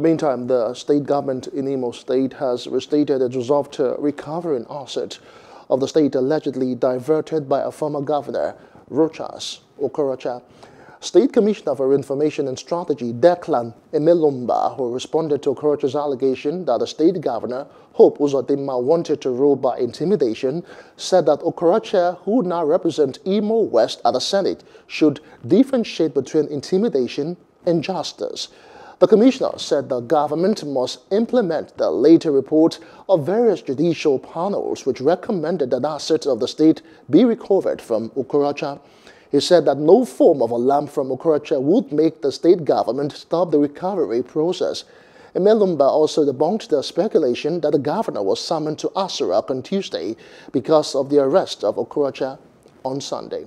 Meantime, the state government in Imo State has restated its resolved to recover an asset of the state allegedly diverted by a former governor, Rochas Okoracha. State Commissioner for Information and Strategy, Declan Emelumba, who responded to Okoracha's allegation that the state governor, Hope Uzodima, wanted to rule by intimidation, said that Okoracha, who now represents Imo West at the Senate, should differentiate between intimidation and justice. The commissioner said the government must implement the later report of various judicial panels which recommended that assets of the state be recovered from Okuracha. He said that no form of alarm from Okuracha would make the state government stop the recovery process. Melumba also debunked the speculation that the governor was summoned to Asarak on Tuesday because of the arrest of Okuracha on Sunday.